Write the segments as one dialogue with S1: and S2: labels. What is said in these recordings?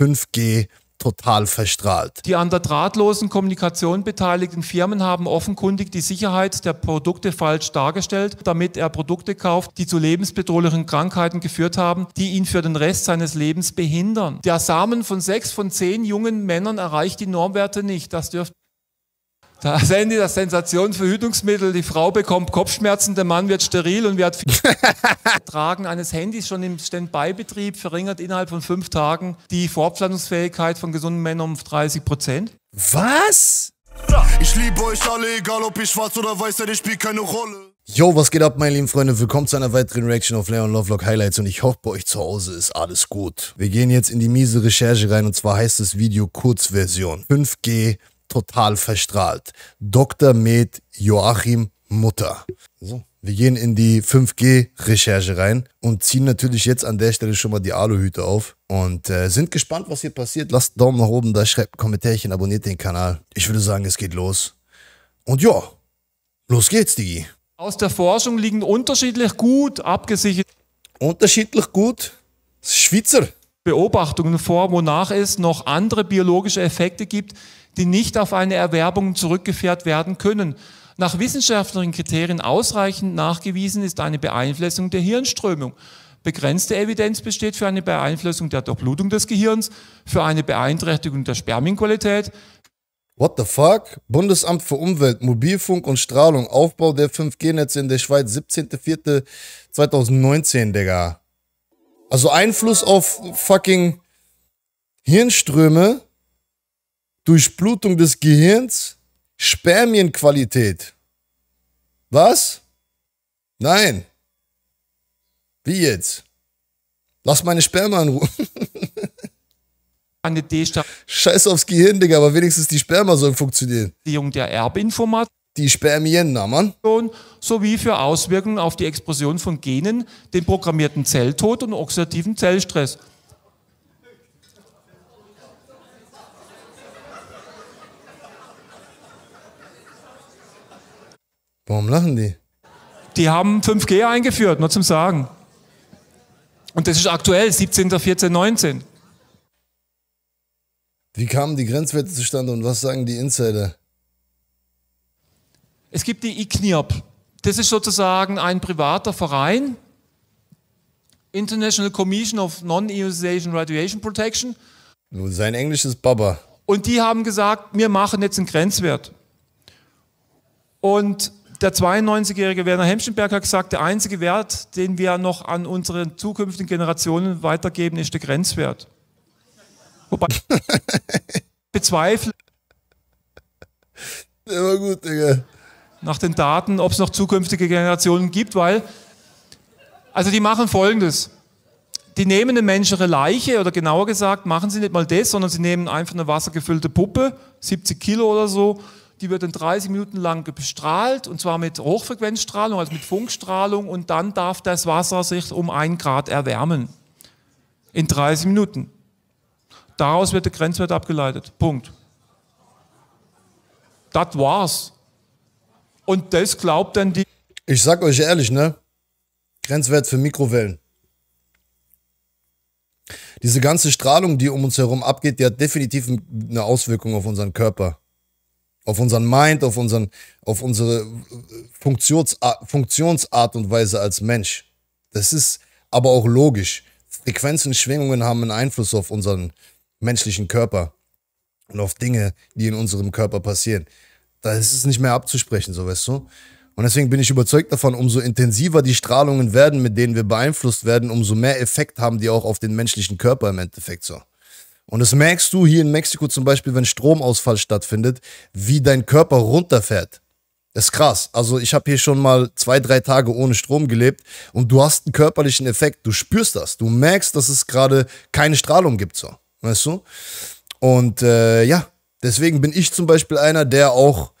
S1: 5G total verstrahlt.
S2: Die an der drahtlosen Kommunikation beteiligten Firmen haben offenkundig die Sicherheit der Produkte falsch dargestellt, damit er Produkte kauft, die zu lebensbedrohlichen Krankheiten geführt haben, die ihn für den Rest seines Lebens behindern. Der Samen von sechs von zehn jungen Männern erreicht die Normwerte nicht. Das dürfte da sehen die das Sensationsverhütungsmittel, die Frau bekommt Kopfschmerzen, der Mann wird steril und wird Tragen eines Handys schon im Standby-Betrieb verringert innerhalb von fünf Tagen die Fortpflanzungsfähigkeit von gesunden Männern um 30 Prozent.
S1: Was? Ich liebe euch alle, egal ob ich schwarz oder weiß seid, ich spielt keine Rolle. Yo, was geht ab, meine lieben Freunde? Willkommen zu einer weiteren Reaction auf Leon Lovelock Highlights und ich hoffe, bei euch zu Hause ist alles gut. Wir gehen jetzt in die miese Recherche rein und zwar heißt das Video Kurzversion 5G total verstrahlt. Dr. Med Joachim Mutter. So. Wir gehen in die 5G-Recherche rein und ziehen natürlich jetzt an der Stelle schon mal die Aluhüte auf und äh, sind gespannt, was hier passiert. Lasst einen Daumen nach oben da, schreibt ein Kommentarchen, abonniert den Kanal. Ich würde sagen, es geht los. Und ja, los geht's, Digi. Aus der Forschung liegen unterschiedlich
S2: gut abgesichert. Unterschiedlich gut? Schweizer. Beobachtungen vor, wonach es noch andere biologische Effekte gibt, die nicht auf eine Erwerbung zurückgeführt werden können. Nach wissenschaftlichen Kriterien ausreichend nachgewiesen ist eine Beeinflussung der Hirnströmung. Begrenzte Evidenz besteht für eine Beeinflussung der Durchblutung des Gehirns, für eine Beeinträchtigung der
S1: Spermienqualität. What the fuck? Bundesamt für Umwelt, Mobilfunk und Strahlung, Aufbau der 5G-Netze in der Schweiz, 17.04.2019, Digga. Also Einfluss auf fucking Hirnströme Durchblutung des Gehirns, Spermienqualität. Was? Nein. Wie jetzt? Lass meine Sperma in Ruhe. Eine Scheiß aufs Gehirn, Digga, aber wenigstens die Sperma sollen funktionieren.
S2: Der Erbinformation die Spermien, na Mann. Sowie für Auswirkungen auf die Explosion von Genen, den programmierten Zelltod und oxidativen Zellstress. Warum lachen die? Die haben 5G eingeführt, nur zum
S1: Sagen. Und das
S2: ist aktuell, 17., 14., 19.
S1: Wie kamen die Grenzwerte zustande und was sagen die Insider?
S2: Es gibt die ICNIRP. Das ist sozusagen ein privater Verein, International Commission of Non-Ionization Radiation Protection.
S1: Sein englisches Baba.
S2: Und die haben gesagt, wir machen jetzt einen Grenzwert. Und der 92-jährige Werner Hemschenberg hat gesagt, der einzige Wert, den wir noch an unsere zukünftigen Generationen weitergeben, ist der Grenzwert. Wobei ich bezweifle. Der war gut, Digga. Nach den Daten, ob es noch zukünftige Generationen gibt, weil, also die machen folgendes. Die nehmen eine menschliche Leiche oder genauer gesagt machen sie nicht mal das, sondern sie nehmen einfach eine wassergefüllte Puppe, 70 Kilo oder so, die wird dann 30 Minuten lang bestrahlt und zwar mit Hochfrequenzstrahlung, also mit Funkstrahlung und dann darf das Wasser sich um ein Grad erwärmen. In 30 Minuten. Daraus wird der Grenzwert abgeleitet. Punkt. Das war's.
S1: Und das glaubt dann die. Ich sag euch ehrlich, ne? Grenzwert für Mikrowellen. Diese ganze Strahlung, die um uns herum abgeht, die hat definitiv eine Auswirkung auf unseren Körper auf unseren Mind, auf, unseren, auf unsere äh, Funktionsart, Funktionsart und Weise als Mensch. Das ist aber auch logisch. Frequenzen, Schwingungen haben einen Einfluss auf unseren menschlichen Körper und auf Dinge, die in unserem Körper passieren. Da ist es nicht mehr abzusprechen, so weißt du. Und deswegen bin ich überzeugt davon, umso intensiver die Strahlungen werden, mit denen wir beeinflusst werden, umso mehr Effekt haben die auch auf den menschlichen Körper im Endeffekt so. Und das merkst du hier in Mexiko zum Beispiel, wenn Stromausfall stattfindet, wie dein Körper runterfährt. Das ist krass. Also ich habe hier schon mal zwei, drei Tage ohne Strom gelebt und du hast einen körperlichen Effekt. Du spürst das. Du merkst, dass es gerade keine Strahlung gibt, so. Weißt du? Und äh, ja, deswegen bin ich zum Beispiel einer, der auch,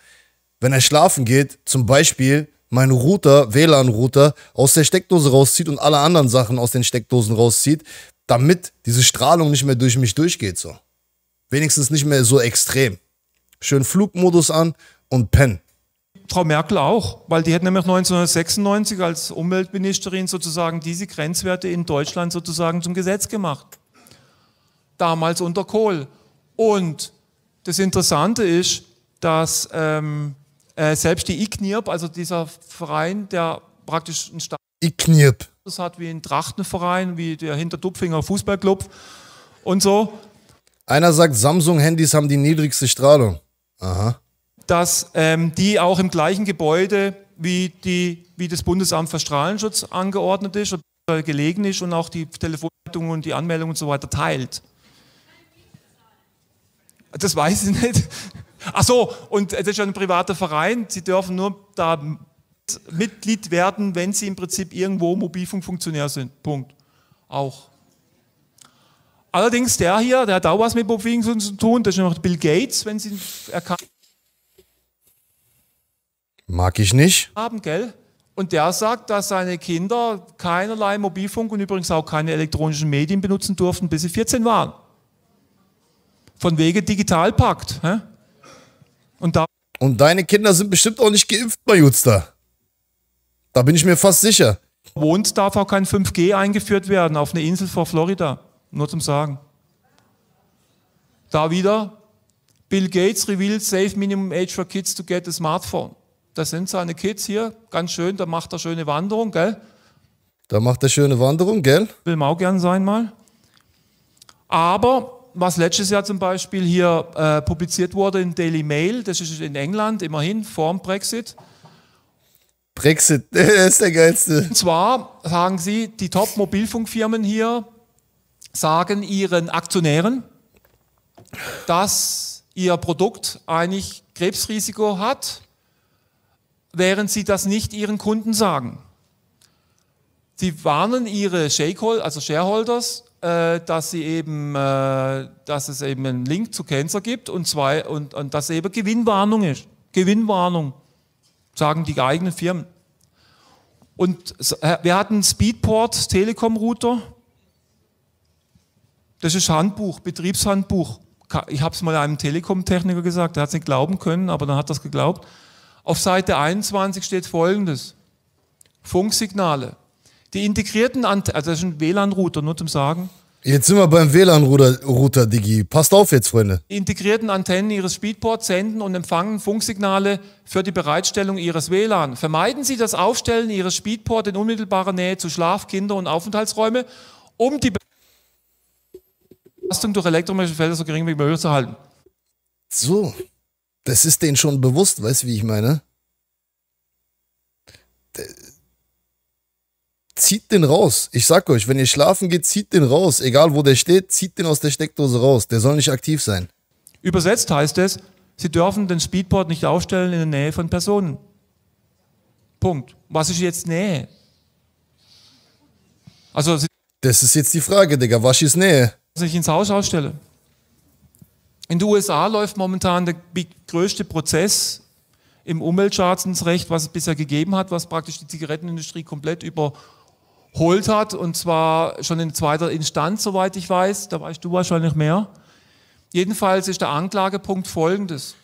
S1: wenn er schlafen geht, zum Beispiel meinen Router, WLAN-Router, aus der Steckdose rauszieht und alle anderen Sachen aus den Steckdosen rauszieht, damit diese Strahlung nicht mehr durch mich durchgeht. So. Wenigstens nicht mehr so extrem. Schön Flugmodus an und
S2: pennen. Frau Merkel auch, weil die hat nämlich 1996 als Umweltministerin sozusagen diese Grenzwerte in Deutschland sozusagen zum Gesetz gemacht. Damals unter Kohl. Und das Interessante ist, dass ähm, äh, selbst die ICNIRP, also dieser Verein, der praktisch ein Staat.
S1: ICNIRP
S2: es hat wie ein Trachtenverein, wie der Hinterdupfinger Fußballclub und so.
S1: Einer sagt, Samsung-Handys haben die niedrigste Strahlung. Aha.
S2: Dass ähm, die auch im gleichen Gebäude wie, die, wie das Bundesamt für Strahlenschutz angeordnet ist, oder gelegen ist und auch die Telefonleitungen und die Anmeldungen und so weiter teilt. Das weiß ich nicht. Ach so, und es ist ja ein privater Verein, Sie dürfen nur da Mitglied werden, wenn sie im Prinzip irgendwo Mobilfunkfunktionär sind. Punkt. Auch. Allerdings der hier, der hat auch was mit Mobilfunk zu tun, das ist noch Bill Gates, wenn Sie ihn erkannt
S1: Mag ich nicht.
S2: Haben, gell? Und der sagt, dass seine Kinder keinerlei Mobilfunk und übrigens auch keine elektronischen Medien benutzen durften, bis sie 14 waren.
S1: Von wegen Digitalpakt. Hä? Und da und deine Kinder sind bestimmt auch nicht geimpft, Majutster. Da bin ich mir fast sicher. Wohnt,
S2: darf auch kein 5G eingeführt werden auf eine Insel vor Florida. Nur zum Sagen. Da wieder Bill Gates revealed safe minimum age for kids to get a smartphone. Das sind seine Kids hier, ganz schön, da macht er schöne Wanderung, gell?
S1: Da macht er schöne Wanderung, gell?
S2: Will man auch gern sein mal. Aber was letztes Jahr zum Beispiel hier äh, publiziert wurde in Daily Mail, das ist in England immerhin vorm Brexit,
S1: Brexit ist
S2: der geilste. Und zwar sagen sie, die Top-Mobilfunkfirmen hier sagen ihren Aktionären, dass ihr Produkt eigentlich Krebsrisiko hat, während sie das nicht ihren Kunden sagen. Sie warnen ihre Shakeholder, also Shareholders, äh, dass sie eben, äh, dass es eben einen Link zu Cancer gibt und zwei und, und dass eben Gewinnwarnung ist. Gewinnwarnung sagen die eigenen Firmen. Und äh, wir hatten Speedport Telekom Router. Das ist Handbuch, Betriebshandbuch. Ich habe es mal einem Telekom-Techniker gesagt, der hat es nicht glauben können, aber dann hat er es geglaubt. Auf Seite 21 steht folgendes. Funksignale. Die integrierten Antennen, also das ist ein WLAN-Router, nur zum Sagen.
S1: Jetzt sind wir beim WLAN-Router, Digi. Passt auf jetzt, Freunde.
S2: Die integrierten Antennen Ihres Speedports senden und empfangen Funksignale für die Bereitstellung Ihres WLAN. Vermeiden Sie das Aufstellen Ihres Speedports in unmittelbarer Nähe zu Schlaf-, Kinder- und Aufenthaltsräume, um die Belastung durch elektromagnetische Felder so gering wie möglich zu halten.
S1: So, das ist denen schon bewusst, weißt du, wie ich meine? Das zieht den raus. Ich sag euch, wenn ihr schlafen geht, zieht den raus. Egal wo der steht, zieht den aus der Steckdose raus. Der soll nicht aktiv sein.
S2: Übersetzt heißt es, Sie dürfen den Speedboard nicht aufstellen in der Nähe von Personen. Punkt. Was ist jetzt Nähe?
S1: Also, Sie das ist jetzt die Frage, Digga. Was ist Nähe?
S2: Dass ich ins Haus ausstelle. In den USA läuft momentan der größte Prozess im Umweltschadensrecht, was es bisher gegeben hat, was praktisch die Zigarettenindustrie komplett über geholt hat und zwar schon in zweiter Instanz, soweit ich weiß. Da weißt du wahrscheinlich mehr. Jedenfalls ist der Anklagepunkt folgendes.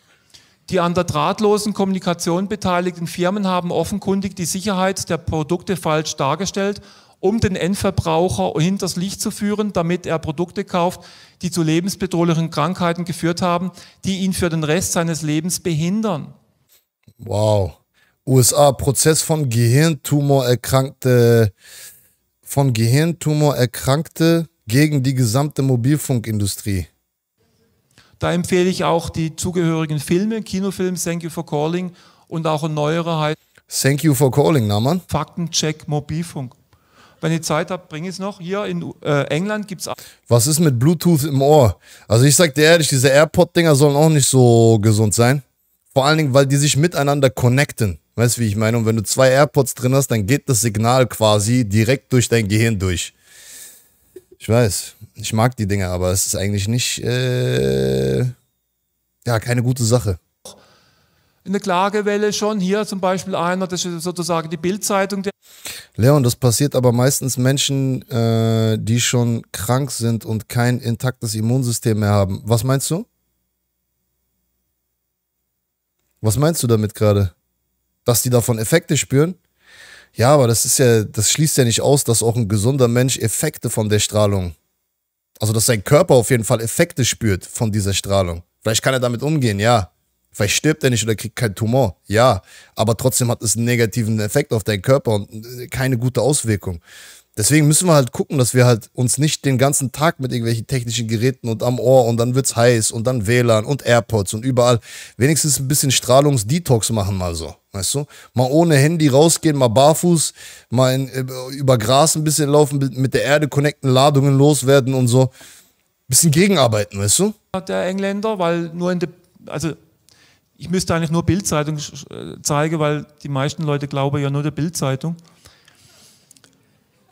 S2: Die an der drahtlosen Kommunikation beteiligten Firmen haben offenkundig die Sicherheit der Produkte falsch dargestellt, um den Endverbraucher hinters Licht zu führen, damit er Produkte kauft, die zu lebensbedrohlichen Krankheiten geführt haben, die ihn für den Rest seines Lebens behindern.
S1: Wow. USA, Prozess von Gehirntumor erkrankte von Gehirntumor erkrankte gegen die gesamte Mobilfunkindustrie.
S2: Da empfehle ich auch die zugehörigen Filme, Kinofilm Thank You for Calling und auch ein neuerer heißt
S1: Thank You for Calling, na Mann.
S2: Faktencheck Mobilfunk. Wenn ihr Zeit habt, bring es noch. Hier in äh, England es.
S1: Was ist mit Bluetooth im Ohr? Also ich sag dir ehrlich, diese AirPod-Dinger sollen auch nicht so gesund sein. Vor allen Dingen, weil die sich miteinander connecten. Weißt du, wie ich meine? Und wenn du zwei AirPods drin hast, dann geht das Signal quasi direkt durch dein Gehirn durch. Ich weiß, ich mag die Dinge, aber es ist eigentlich nicht, äh, ja, keine gute Sache.
S2: In der Klagewelle schon hier zum Beispiel einer, das ist sozusagen die Bildzeitung.
S1: Leon, das passiert aber meistens Menschen, äh, die schon krank sind und kein intaktes Immunsystem mehr haben. Was meinst du? Was meinst du damit gerade? dass die davon Effekte spüren. Ja, aber das ist ja, das schließt ja nicht aus, dass auch ein gesunder Mensch Effekte von der Strahlung, also dass sein Körper auf jeden Fall Effekte spürt von dieser Strahlung. Vielleicht kann er damit umgehen, ja. Vielleicht stirbt er nicht oder kriegt keinen Tumor, ja. Aber trotzdem hat es einen negativen Effekt auf deinen Körper und äh, keine gute Auswirkung. Deswegen müssen wir halt gucken, dass wir halt uns nicht den ganzen Tag mit irgendwelchen technischen Geräten und am Ohr und dann wird's heiß und dann WLAN und AirPods und überall wenigstens ein bisschen Strahlungsdetox machen mal so, weißt du? Mal ohne Handy rausgehen, mal barfuß, mal in, äh, über Gras ein bisschen laufen, mit der Erde connecten, Ladungen loswerden und so. Bisschen gegenarbeiten, weißt du?
S2: Der Engländer, weil nur in der, also ich müsste eigentlich nur Bildzeitung äh, zeigen, weil die meisten Leute glauben ja nur der Bildzeitung.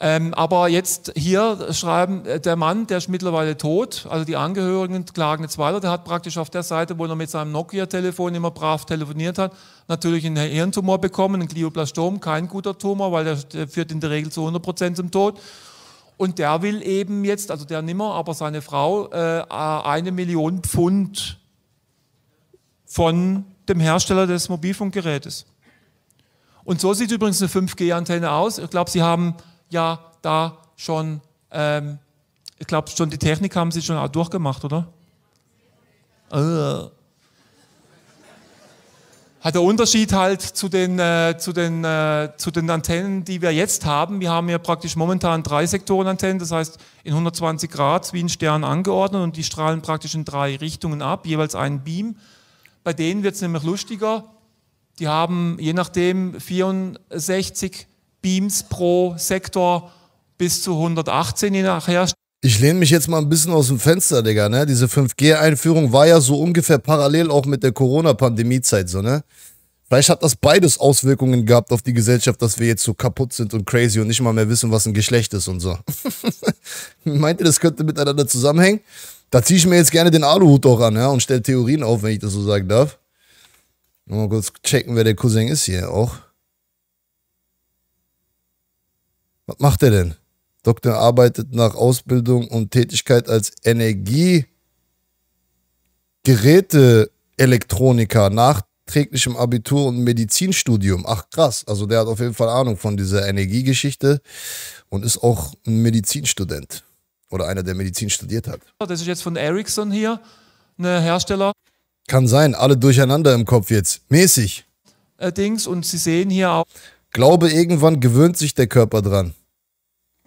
S2: Ähm, aber jetzt hier schreiben, äh, der Mann, der ist mittlerweile tot, also die Angehörigen klagen jetzt weiter, der hat praktisch auf der Seite, wo er mit seinem Nokia-Telefon immer brav telefoniert hat, natürlich einen Hirntumor bekommen, einen Glioblastom, kein guter Tumor, weil der, der führt in der Regel zu 100% zum Tod. Und der will eben jetzt, also der nimmer, aber seine Frau, äh, eine Million Pfund von dem Hersteller des Mobilfunkgerätes. Und so sieht übrigens eine 5G-Antenne aus. Ich glaube, Sie haben ja da schon, ähm, ich glaube, schon die Technik haben sie schon auch durchgemacht, oder? Äh. Hat der Unterschied halt zu den, äh, zu, den, äh, zu den Antennen, die wir jetzt haben. Wir haben ja praktisch momentan drei Sektoren Antennen, das heißt in 120 Grad wie ein Stern angeordnet und die strahlen praktisch in drei Richtungen ab, jeweils einen Beam. Bei denen wird es nämlich lustiger. Die haben je nachdem 64 Beams pro Sektor
S1: bis zu 118, je nachher. Ich lehne mich jetzt mal ein bisschen aus dem Fenster, Digga, ne? Diese 5G-Einführung war ja so ungefähr parallel auch mit der Corona-Pandemie-Zeit, so, ne? Vielleicht hat das beides Auswirkungen gehabt auf die Gesellschaft, dass wir jetzt so kaputt sind und crazy und nicht mal mehr wissen, was ein Geschlecht ist und so. Meint ihr, das könnte miteinander zusammenhängen? Da ziehe ich mir jetzt gerne den Aluhut auch an, ja, und stelle Theorien auf, wenn ich das so sagen darf. Mal kurz checken, wer der Cousin ist hier auch. Was macht er denn? Doktor arbeitet nach Ausbildung und Tätigkeit als Energiegeräteelektroniker nach nachträglichem Abitur und Medizinstudium. Ach krass, also der hat auf jeden Fall Ahnung von dieser Energiegeschichte und ist auch ein Medizinstudent oder einer, der Medizin studiert hat.
S2: Oh, das ist jetzt von Ericsson
S1: hier, ein Hersteller. Kann sein, alle durcheinander im Kopf jetzt, mäßig. Äh, Dings und Sie sehen hier auch. Glaube, irgendwann gewöhnt sich der Körper dran.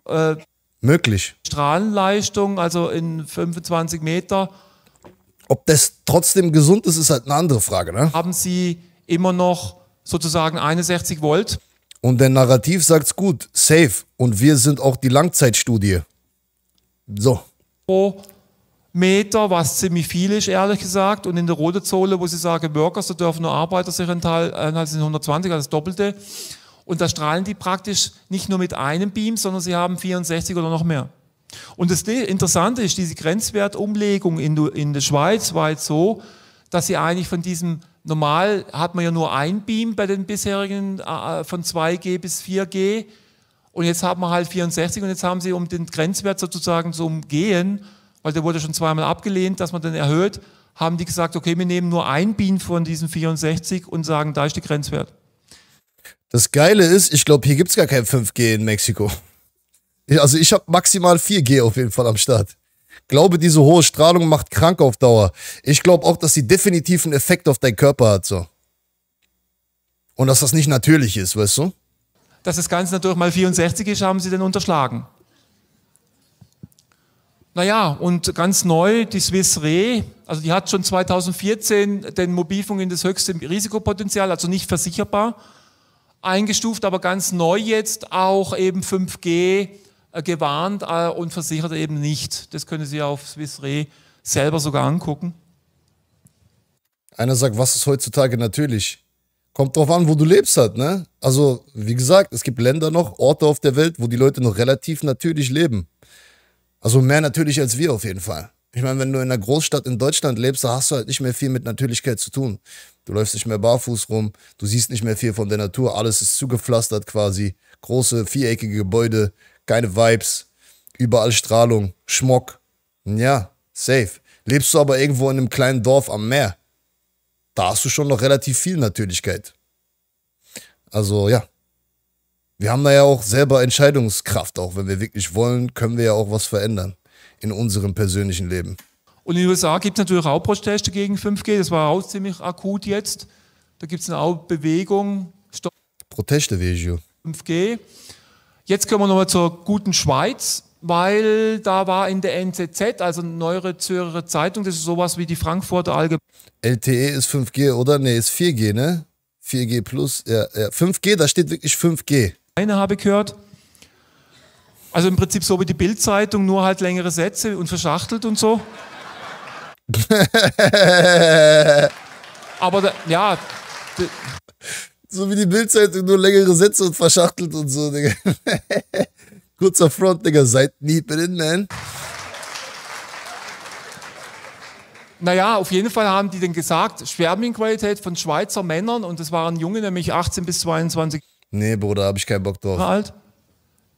S1: Äh, Möglich.
S2: Strahlenleistung, also in 25 Meter.
S1: Ob das trotzdem gesund ist, ist halt eine andere Frage. Ne? Haben Sie immer noch sozusagen 61 Volt? Und der Narrativ sagt's gut, safe. Und wir sind auch die Langzeitstudie. So.
S2: Pro Meter, was ziemlich viel ist, ehrlich gesagt. Und in der roten Zone, wo sie sagen, Workers, da dürfen nur Arbeiter sich enthalten, sind 120, also das Doppelte. Und da strahlen die praktisch nicht nur mit einem Beam, sondern sie haben 64 oder noch mehr. Und das Interessante ist, diese Grenzwertumlegung in der Schweiz war jetzt so, dass sie eigentlich von diesem, normal hat man ja nur ein Beam bei den bisherigen äh, von 2G bis 4G und jetzt haben wir halt 64 und jetzt haben sie, um den Grenzwert sozusagen zu umgehen, weil der wurde schon zweimal abgelehnt, dass man den erhöht, haben die gesagt, okay, wir nehmen nur ein Beam von diesen 64 und sagen, da ist der
S1: Grenzwert. Das Geile ist, ich glaube, hier gibt es gar kein 5G in Mexiko. Also ich habe maximal 4G auf jeden Fall am Start. Glaube, diese hohe Strahlung macht krank auf Dauer. Ich glaube auch, dass sie definitiv einen Effekt auf deinen Körper hat, so. Und dass das nicht natürlich ist, weißt du?
S2: Dass das Ganze natürlich mal 64 ist, haben sie denn unterschlagen. Naja, und ganz neu, die Swiss Re, also die hat schon 2014 den Mobilfunk in das höchste Risikopotenzial, also nicht versicherbar, eingestuft, aber ganz neu jetzt auch eben 5G äh, gewarnt äh, und versichert eben nicht. Das können Sie auf Swiss Re selber
S1: sogar angucken. Einer sagt, was ist heutzutage natürlich? Kommt drauf an, wo du lebst halt, ne? Also, wie gesagt, es gibt Länder noch, Orte auf der Welt, wo die Leute noch relativ natürlich leben. Also mehr natürlich als wir auf jeden Fall. Ich meine, wenn du in einer Großstadt in Deutschland lebst, da hast du halt nicht mehr viel mit Natürlichkeit zu tun. Du läufst nicht mehr barfuß rum, du siehst nicht mehr viel von der Natur, alles ist zugepflastert quasi. Große, viereckige Gebäude, keine Vibes, überall Strahlung, Schmock. Ja, safe. Lebst du aber irgendwo in einem kleinen Dorf am Meer, da hast du schon noch relativ viel Natürlichkeit. Also ja, wir haben da ja auch selber Entscheidungskraft, auch wenn wir wirklich wollen, können wir ja auch was verändern in unserem persönlichen Leben.
S2: Und in den USA gibt es natürlich auch Proteste gegen 5G, das war auch ziemlich akut jetzt. Da gibt es auch Bewegung.
S1: Stop Proteste wegen
S2: 5G. Jetzt kommen wir nochmal zur guten Schweiz, weil da war in der NZZ, also Neuere Zürcher Zeitung,
S1: das ist sowas wie die Frankfurter Allgemeine. LTE ist 5G, oder? Nee, ist 4G, ne? 4G plus, ja, ja. 5G, da steht wirklich 5G. Eine habe ich gehört.
S2: Also im Prinzip so wie die Bildzeitung, nur halt längere Sätze und verschachtelt und so. Aber da, ja.
S1: So wie die Bildzeitung nur längere Sätze und verschachtelt und so, Digga. Kurzer Front, Digga, seid nie drin, man.
S2: Naja, auf jeden Fall haben die denn gesagt, Schwerminqualität von Schweizer Männern und das waren Junge, nämlich 18 bis 22
S1: Nee, Bruder, habe ich keinen Bock
S2: drauf. Alt.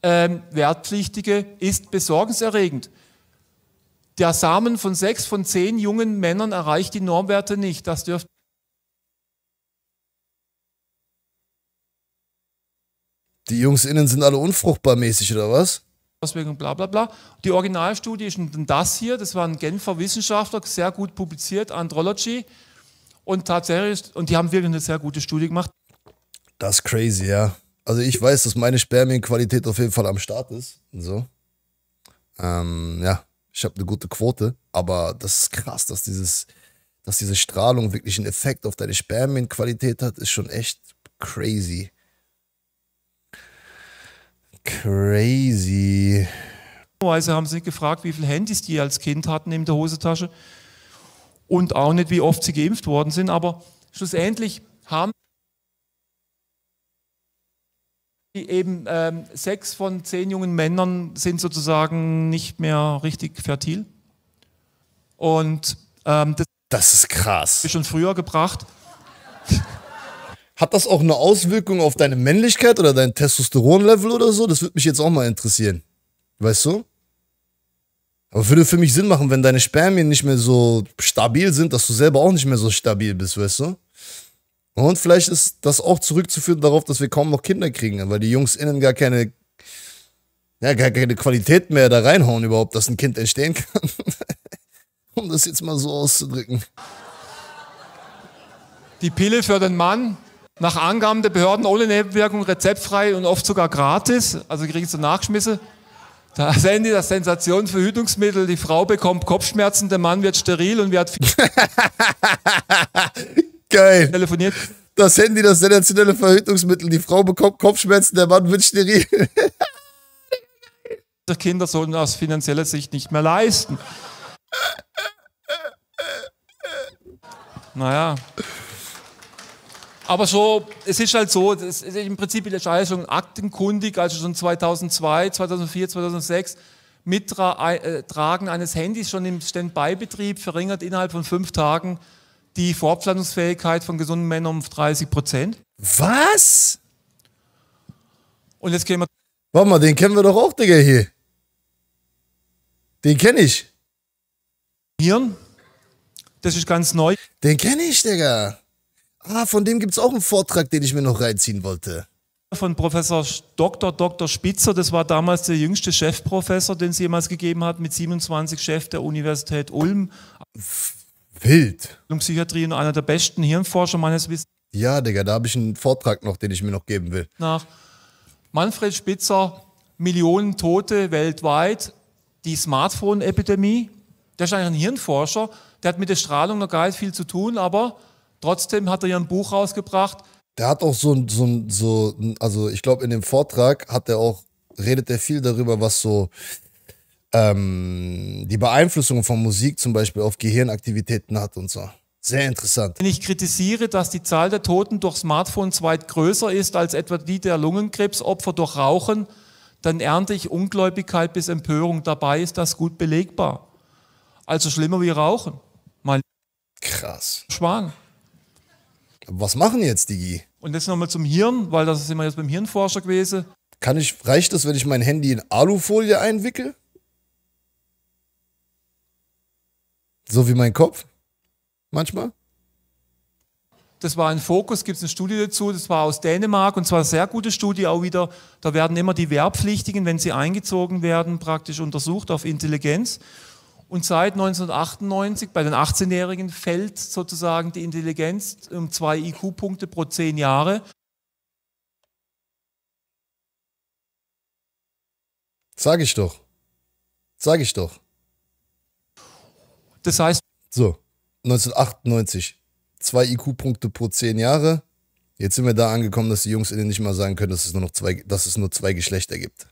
S2: Ähm, Wertpflichtige ist besorgniserregend. Der Samen von sechs von zehn jungen Männern erreicht die Normwerte nicht. Das dürfte
S1: Die Jungs innen sind alle unfruchtbar mäßig, oder was?
S2: Auswirkungen, bla bla bla. Die Originalstudie ist das hier, das waren Genfer Wissenschaftler, sehr gut publiziert, Andrology. Und tatsächlich, und die haben wirklich eine sehr gute Studie gemacht.
S1: Das ist crazy, ja. Also ich weiß, dass meine Spermienqualität auf jeden Fall am Start ist. Und so. Ähm, ja. Ich habe eine gute Quote, aber das ist krass, dass dieses, dass diese Strahlung wirklich einen Effekt auf deine Spermienqualität hat, ist schon echt crazy. Crazy.
S2: Weise haben sie gefragt, wie viele Handys die als Kind hatten in der Hosentasche und auch nicht, wie oft sie geimpft worden sind, aber schlussendlich haben eben ähm, sechs von zehn jungen Männern sind sozusagen nicht mehr richtig fertil. Und
S1: ähm, das, das ist krass. Schon früher gebracht. Hat das auch eine Auswirkung auf deine Männlichkeit oder dein Testosteronlevel oder so? Das würde mich jetzt auch mal interessieren. Weißt du? Aber würde für mich Sinn machen, wenn deine Spermien nicht mehr so stabil sind, dass du selber auch nicht mehr so stabil bist, weißt du? Und vielleicht ist das auch zurückzuführen darauf, dass wir kaum noch Kinder kriegen, weil die Jungs innen gar keine, ja, gar keine Qualität mehr da reinhauen überhaupt, dass ein Kind entstehen kann. um das jetzt mal so auszudrücken. Die Pille für den Mann,
S2: nach Angaben der Behörden ohne Nebenwirkung, rezeptfrei und oft sogar gratis, also kriegen sie Nachschmisse. Da sehen die das Sensationsverhütungsmittel, die Frau bekommt Kopfschmerzen, der Mann wird steril und wird...
S1: Geil. Telefoniert. Das Handy, das sensationelle Verhütungsmittel. Die Frau bekommt Kopfschmerzen, der Mann wird steril.
S2: Die Kinder sollen aus finanzieller Sicht nicht mehr leisten. Naja. Aber so, es ist halt so, es ist im Prinzip ist alles schon aktenkundig, also schon 2002, 2004, 2006. Mittragen eines Handys schon im Standby-Betrieb verringert innerhalb von fünf Tagen die Fortpflanzungsfähigkeit von gesunden Männern um 30 Prozent.
S1: Was? Und jetzt gehen wir. Warte mal, den kennen wir doch auch, Digga, hier. Den kenne ich. Hirn. Das ist ganz neu. Den kenne ich, Digga. Ah, von dem gibt es auch einen Vortrag, den ich mir noch reinziehen wollte.
S2: Von Professor Dr. Dr. Spitzer, das war damals der jüngste Chefprofessor, den es jemals gegeben hat, mit 27 Chef der Universität Ulm.
S1: Wild. Psychiatrie und einer der besten Hirnforscher meines Wissens. Ja, Digga, da habe ich einen Vortrag noch, den ich mir noch geben will.
S2: Nach Manfred Spitzer, Millionen Tote weltweit, die Smartphone-Epidemie. Der ist eigentlich ein Hirnforscher, der hat mit der Strahlung noch gar nicht viel zu tun, aber trotzdem hat er ja ein Buch rausgebracht.
S1: Der hat auch so ein, so so, also ich glaube, in dem Vortrag hat er auch, redet er viel darüber, was so ähm, die Beeinflussung von Musik zum Beispiel auf Gehirnaktivitäten hat und so. Sehr interessant.
S2: Wenn ich kritisiere, dass die Zahl der Toten durch Smartphones weit größer ist als etwa die der Lungenkrebsopfer durch Rauchen, dann ernte ich Ungläubigkeit bis Empörung. Dabei ist das gut belegbar. Also schlimmer wie Rauchen.
S1: Mein Krass. Schwan. Was machen jetzt Digi?
S2: Und jetzt nochmal zum Hirn, weil das ist immer jetzt beim Hirnforscher gewesen.
S1: Kann ich, reicht das, wenn ich mein Handy in
S2: Alufolie einwickle?
S1: So wie mein Kopf? Manchmal?
S2: Das war ein Fokus, gibt es eine Studie dazu, das war aus Dänemark und zwar eine sehr gute Studie auch wieder. Da werden immer die Wehrpflichtigen, wenn sie eingezogen werden, praktisch untersucht auf Intelligenz. Und seit 1998 bei den 18-Jährigen fällt sozusagen die Intelligenz um zwei IQ-Punkte pro zehn Jahre.
S1: Sag ich doch. Sag ich doch. Das heißt. So, 1998. Zwei IQ-Punkte pro zehn Jahre. Jetzt sind wir da angekommen, dass die Jungs ihnen nicht mal sagen können, dass es nur noch zwei, dass es nur zwei Geschlechter gibt.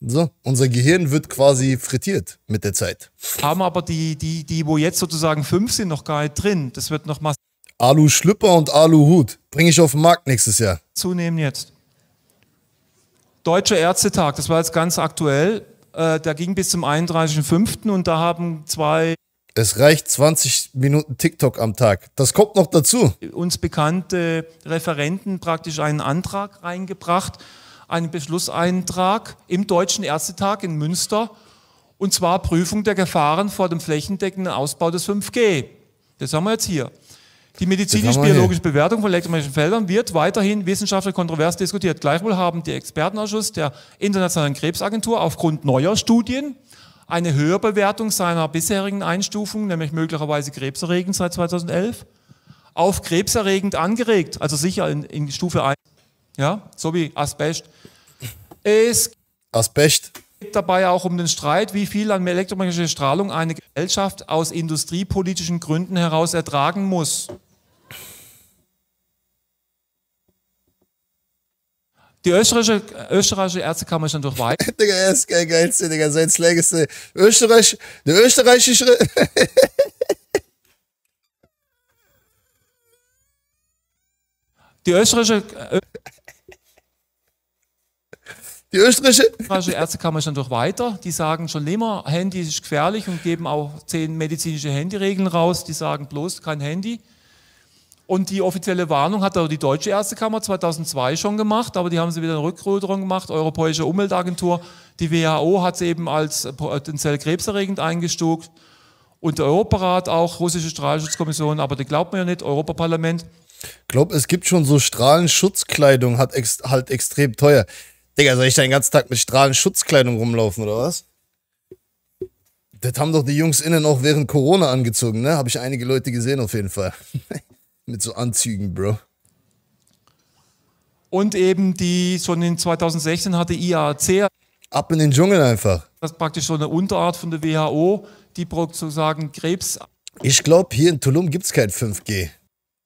S1: So, unser Gehirn wird quasi frittiert mit der Zeit.
S2: Haben aber die, die, die, wo jetzt sozusagen fünf sind, noch gar nicht drin. Das wird noch mal. Alu Schlüpper und Alu Hut bringe
S1: ich auf den Markt nächstes Jahr. Zunehmend jetzt.
S2: Deutscher Ärztetag, das war jetzt ganz aktuell. Äh, der ging bis zum 31.05. und da haben zwei
S1: es reicht 20 Minuten TikTok am Tag. Das kommt noch dazu. Uns bekannte
S2: Referenten praktisch einen Antrag reingebracht, einen Beschlusseintrag im Deutschen Ärztetag in Münster, und zwar Prüfung der Gefahren vor dem flächendeckenden Ausbau des 5G. Das haben wir jetzt hier. Die medizinisch-biologische Bewertung von elektromagnetischen Feldern wird weiterhin wissenschaftlich kontrovers diskutiert. Gleichwohl haben die Expertenausschuss der Internationalen Krebsagentur aufgrund neuer Studien eine Höherbewertung seiner bisherigen Einstufung, nämlich möglicherweise krebserregend seit 2011, auf krebserregend angeregt, also sicher in, in Stufe 1, ja, so wie Asbest. Es Asbest dabei auch um den Streit, wie viel an elektromagnetischer Strahlung eine Gesellschaft aus industriepolitischen Gründen heraus ertragen muss. Die österreichische, österreichische Ärztekammer ist natürlich weit.
S1: Digga, er ist geil, geilste, Digga, sein Slang ist der äh, Österreich, der österreichische.
S2: Die österreichische. Äh, Die österreichische. Ärztekammer ist natürlich weiter. Die sagen schon immer, Handy ist gefährlich und geben auch zehn medizinische Handyregeln raus. Die sagen bloß kein Handy. Und die offizielle Warnung hat auch die deutsche Ärztekammer 2002 schon gemacht, aber die haben sie wieder in Rückruderung gemacht. Europäische Umweltagentur, die WHO hat sie eben als potenziell krebserregend eingestuft. Und der Europarat auch, russische Strahlenschutzkommission, aber die glaubt man ja nicht, Europaparlament.
S1: Ich glaube, es gibt schon so Strahlenschutzkleidung, hat ex halt extrem teuer. Digga, soll ich da den ganzen Tag mit Strahlenschutzkleidung rumlaufen oder was? Das haben doch die Jungs innen auch während Corona angezogen, ne? Habe ich einige Leute gesehen auf jeden Fall. Mit so Anzügen, Bro.
S2: Und eben die, schon in 2016 hatte IAC.
S1: Ab in den Dschungel einfach.
S2: Das ist praktisch so eine Unterart von der WHO, die sozusagen Krebs.
S1: Ich glaube, hier in Tulum gibt es kein 5G.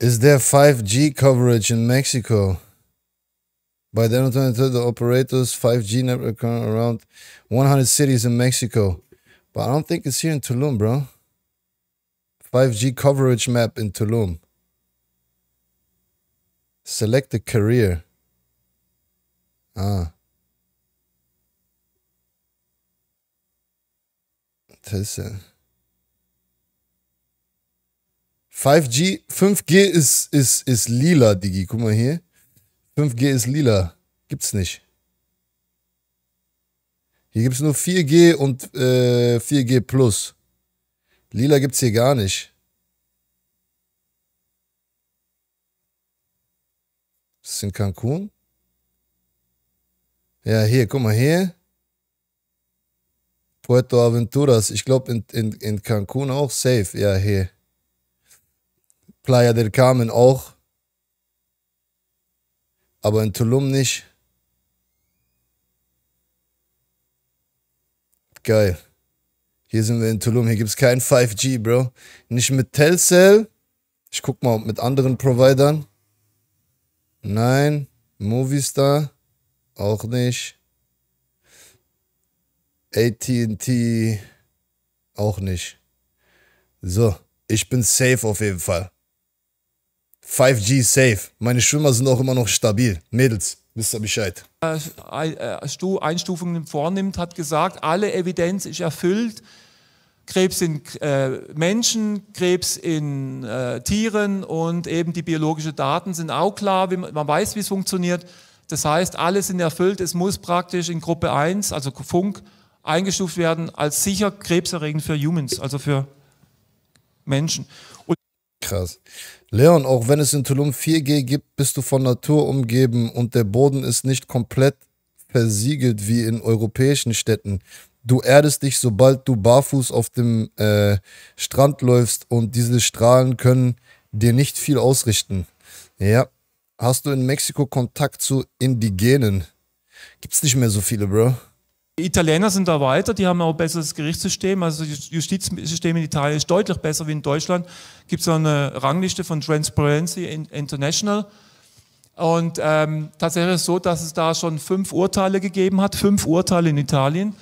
S1: Is there 5G coverage in Mexico? By the end the operators 5G network around 100 cities in Mexico. But I don't think it's here in Tulum, bro. 5G coverage map in Tulum. Select a career. Ah. Das ist 5G, 5G ist, ist, ist lila, Digi. Guck mal hier. 5G ist lila. Gibt's nicht. Hier gibt's nur 4G und äh, 4G Plus. Lila gibt's hier gar nicht. Ist in Cancun? Ja, hier, guck mal hier. Puerto Aventuras. Ich glaube in, in, in Cancun auch. Safe, ja, hier. Playa del Carmen auch. Aber in Tulum nicht. Geil. Hier sind wir in Tulum. Hier gibt es kein 5G, Bro. Nicht mit Telcel. Ich guck mal mit anderen Providern. Nein, Movistar auch nicht. ATT auch nicht. So, ich bin safe auf jeden Fall. 5G safe. Meine Schwimmer sind auch immer noch stabil. Mädels, wisst ihr Bescheid.
S2: Äh, äh, Einstufungen vornimmt, hat gesagt, alle Evidenz ist erfüllt. Krebs in äh, Menschen, Krebs in äh, Tieren und eben die biologischen Daten sind auch klar, man, man weiß, wie es funktioniert. Das heißt, alle sind erfüllt, es muss praktisch in Gruppe 1, also Funk, eingestuft werden als sicher krebserregend für Humans, also für
S1: Menschen. Und Krass. Leon, auch wenn es in Tulum 4G gibt, bist du von Natur umgeben und der Boden ist nicht komplett versiegelt wie in europäischen Städten. Du erdest dich, sobald du barfuß auf dem äh, Strand läufst und diese Strahlen können dir nicht viel ausrichten. Ja. Hast du in Mexiko Kontakt zu Indigenen? Gibt es nicht mehr so viele, Bro.
S2: Die Italiener sind da weiter, die haben auch ein besseres Gerichtssystem. Also das Justizsystem in Italien ist deutlich besser wie in Deutschland. Gibt es eine Rangliste von Transparency International. Und ähm, tatsächlich ist es so, dass es da schon fünf Urteile gegeben hat, fünf Urteile in Italien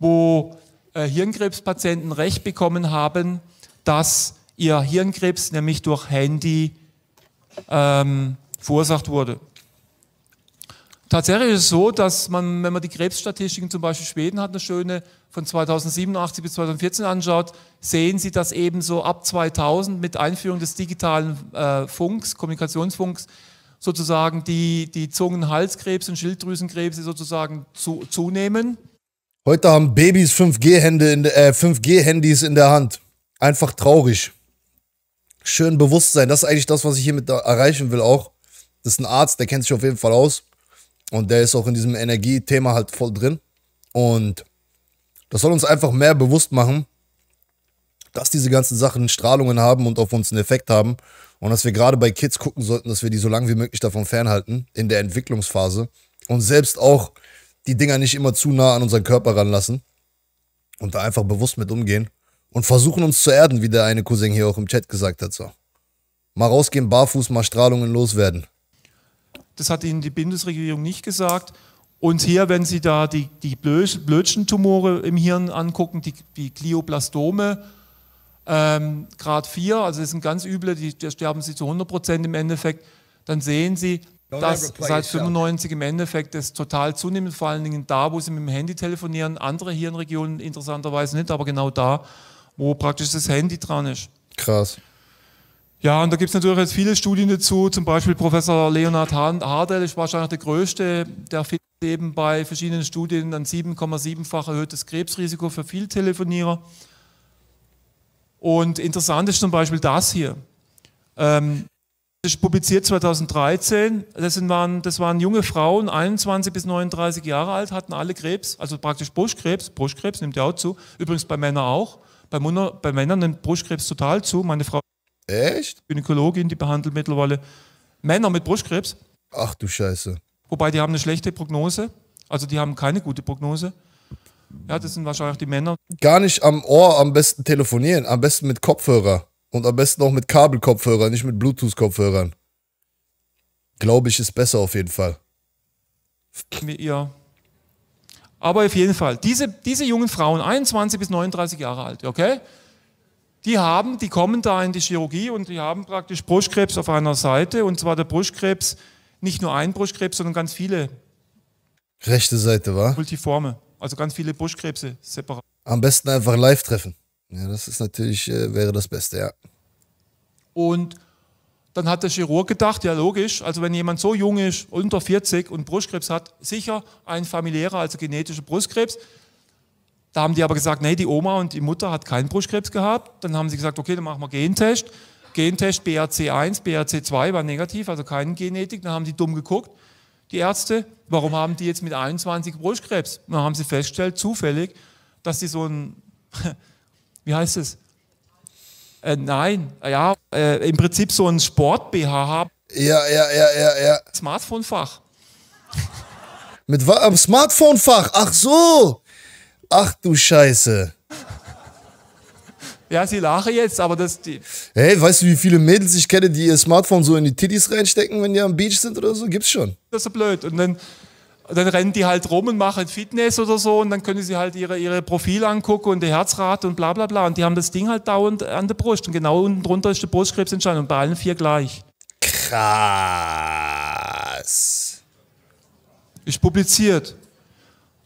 S2: wo äh, Hirnkrebspatienten Recht bekommen haben, dass ihr Hirnkrebs nämlich durch Handy ähm, verursacht wurde. Tatsächlich ist es so, dass man, wenn man die Krebsstatistiken zum Beispiel Schweden hat, eine schöne von 2087 bis 2014 anschaut, sehen Sie, dass eben so ab 2000 mit Einführung des digitalen äh, Funks, Kommunikationsfunks, sozusagen die, die Zungen-Halskrebs und Schilddrüsenkrebs sozusagen zu, zunehmen.
S1: Heute haben Babys 5G-Hände in äh, 5G-Handys in der Hand. Einfach traurig. Schön Bewusstsein. Das ist eigentlich das, was ich hiermit erreichen will auch. Das ist ein Arzt, der kennt sich auf jeden Fall aus. Und der ist auch in diesem Energiethema halt voll drin. Und das soll uns einfach mehr bewusst machen, dass diese ganzen Sachen Strahlungen haben und auf uns einen Effekt haben. Und dass wir gerade bei Kids gucken sollten, dass wir die so lange wie möglich davon fernhalten in der Entwicklungsphase. Und selbst auch die Dinger nicht immer zu nah an unseren Körper ranlassen und da einfach bewusst mit umgehen und versuchen uns zu erden, wie der eine Cousin hier auch im Chat gesagt hat. So. Mal rausgehen, barfuß, mal Strahlungen loswerden.
S2: Das hat Ihnen die Bundesregierung nicht gesagt. Und hier, wenn Sie da die, die Blödschen-Tumore im Hirn angucken, die, die Glioblastome, ähm, Grad 4, also das sind ganz üble, die, da sterben Sie zu 100 Prozent im Endeffekt, dann sehen Sie, dass seit 95 im Endeffekt es total zunimmt, vor allen Dingen da, wo sie mit dem Handy telefonieren, andere Hirnregionen interessanterweise nicht, aber genau da, wo praktisch das Handy dran ist. Krass. Ja, und da gibt es natürlich jetzt viele Studien dazu, zum Beispiel Professor Leonhard Hardell ist wahrscheinlich der größte, der findet eben bei verschiedenen Studien ein 7,7-fach erhöhtes Krebsrisiko für viele Telefonierer. Und interessant ist zum Beispiel das hier. Ähm, das ist publiziert 2013. Das waren, das waren junge Frauen, 21 bis 39 Jahre alt, hatten alle Krebs, also praktisch Brustkrebs. Brustkrebs nimmt ja auch zu. Übrigens bei Männern auch. Bei, Männer, bei Männern nimmt Brustkrebs total zu. Meine Frau Echt? Gynäkologin, die behandelt mittlerweile Männer mit Brustkrebs.
S1: Ach du Scheiße.
S2: Wobei die haben eine schlechte Prognose. Also die haben keine gute Prognose. Ja, das sind wahrscheinlich die Männer.
S1: Gar nicht am Ohr am besten telefonieren, am besten mit Kopfhörer. Und am besten auch mit Kabelkopfhörern, nicht mit Bluetooth-Kopfhörern. Glaube ich, ist besser auf jeden Fall.
S2: Ja. Aber auf jeden Fall, diese, diese jungen Frauen, 21 bis 39 Jahre alt, okay? Die haben, die kommen da in die Chirurgie und die haben praktisch Brustkrebs auf einer Seite und zwar der Brustkrebs, nicht nur ein Brustkrebs, sondern ganz viele.
S1: Rechte Seite, war?
S2: Multiforme, also ganz viele Brustkrebse separat.
S1: Am besten einfach live treffen. Ja, das ist natürlich, äh, wäre das Beste, ja.
S2: Und dann hat der Chirurg gedacht, ja logisch, also wenn jemand so jung ist, unter 40 und Brustkrebs hat, sicher ein familiärer, also genetischer Brustkrebs. Da haben die aber gesagt, nee, die Oma und die Mutter hat keinen Brustkrebs gehabt. Dann haben sie gesagt, okay, dann machen wir Gentest. Gentest BRC1, BRC2 war negativ, also keine Genetik. Dann haben die dumm geguckt, die Ärzte, warum haben die jetzt mit 21 Brustkrebs? Dann haben sie festgestellt, zufällig, dass sie so ein wie heißt es? Äh, nein, ja, äh, im Prinzip so ein Sport-BH haben.
S1: Ja, ja, ja, ja, ja. Smartphone-Fach. Mit was? Am Smartphone-Fach? Ach so! Ach du Scheiße.
S2: Ja, sie lachen jetzt, aber das. Die
S1: hey, weißt du, wie viele Mädels ich kenne, die ihr Smartphone so in die Titties reinstecken, wenn die am Beach sind oder so? Gibt's schon.
S2: Das ist so blöd. Und dann dann rennen die halt rum und machen Fitness oder so und dann können sie halt ihre, ihre Profil angucken und die Herzrate und bla bla bla. Und die haben das Ding halt dauernd an der Brust. Und genau unten drunter ist der Brustkrebs entstanden und bei allen vier gleich. Krass. Ist publiziert.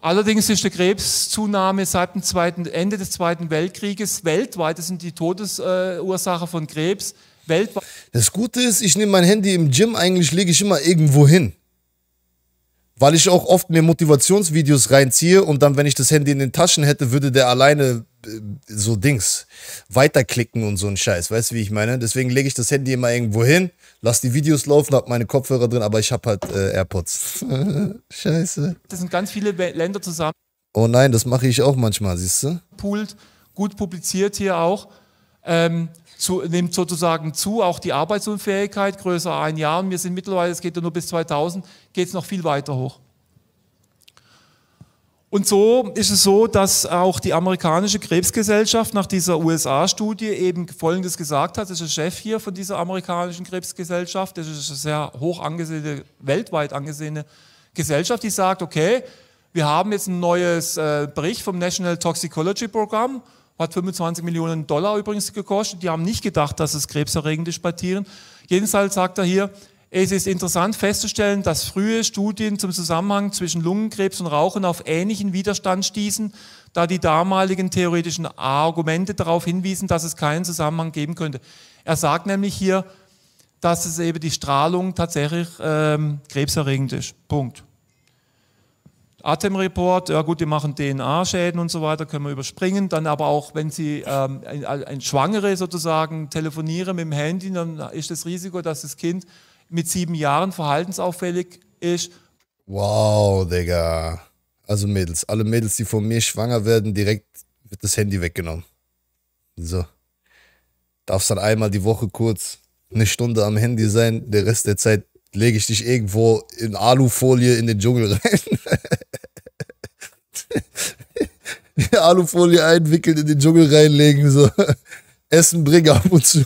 S2: Allerdings ist die Krebszunahme seit dem zweiten, Ende des Zweiten Weltkrieges weltweit, das sind die
S1: Todesursache äh, von Krebs, weltweit. Das Gute ist, ich nehme mein Handy im Gym, eigentlich lege ich immer irgendwo hin. Weil ich auch oft mir Motivationsvideos reinziehe und dann, wenn ich das Handy in den Taschen hätte, würde der alleine äh, so Dings weiterklicken und so ein Scheiß. Weißt du, wie ich meine? Deswegen lege ich das Handy immer irgendwo hin, lasse die Videos laufen, habe meine Kopfhörer drin, aber ich habe halt äh, AirPods.
S2: Scheiße. Das sind ganz viele Länder zusammen.
S1: Oh nein, das mache ich auch manchmal, siehst du?
S2: Pult, gut publiziert hier auch. Ähm, zu, nimmt sozusagen zu, auch die Arbeitsunfähigkeit größer ein Jahr und wir sind mittlerweile, es geht ja nur bis 2000, geht es noch viel weiter hoch. Und so ist es so, dass auch die amerikanische Krebsgesellschaft nach dieser USA-Studie eben Folgendes gesagt hat. Das ist der Chef hier von dieser amerikanischen Krebsgesellschaft. Das ist eine sehr hoch angesehene, weltweit angesehene Gesellschaft, die sagt, okay, wir haben jetzt ein neues äh, Bericht vom National Toxicology Program hat 25 Millionen Dollar übrigens gekostet. Die haben nicht gedacht, dass es krebserregend ist bei Tieren. Jedenfalls sagt er hier, es ist interessant festzustellen, dass frühe Studien zum Zusammenhang zwischen Lungenkrebs und Rauchen auf ähnlichen Widerstand stießen, da die damaligen theoretischen Argumente darauf hinwiesen, dass es keinen Zusammenhang geben könnte. Er sagt nämlich hier, dass es eben die Strahlung tatsächlich ähm, krebserregend ist. Punkt. Atemreport, ja gut, die machen DNA-Schäden und so weiter, können wir überspringen. Dann aber auch, wenn Sie ähm, ein, ein Schwangere sozusagen telefonieren mit dem Handy, dann ist das Risiko, dass das Kind mit sieben Jahren verhaltensauffällig ist.
S1: Wow, Digga. Also Mädels, alle Mädels, die von mir schwanger werden, direkt wird das Handy weggenommen. So. Darfst dann einmal die Woche kurz eine Stunde am Handy sein, der Rest der Zeit lege ich dich irgendwo in Alufolie in den Dschungel rein. Alufolie einwickeln, in den Dschungel reinlegen, so. Essen bringen ab und zu.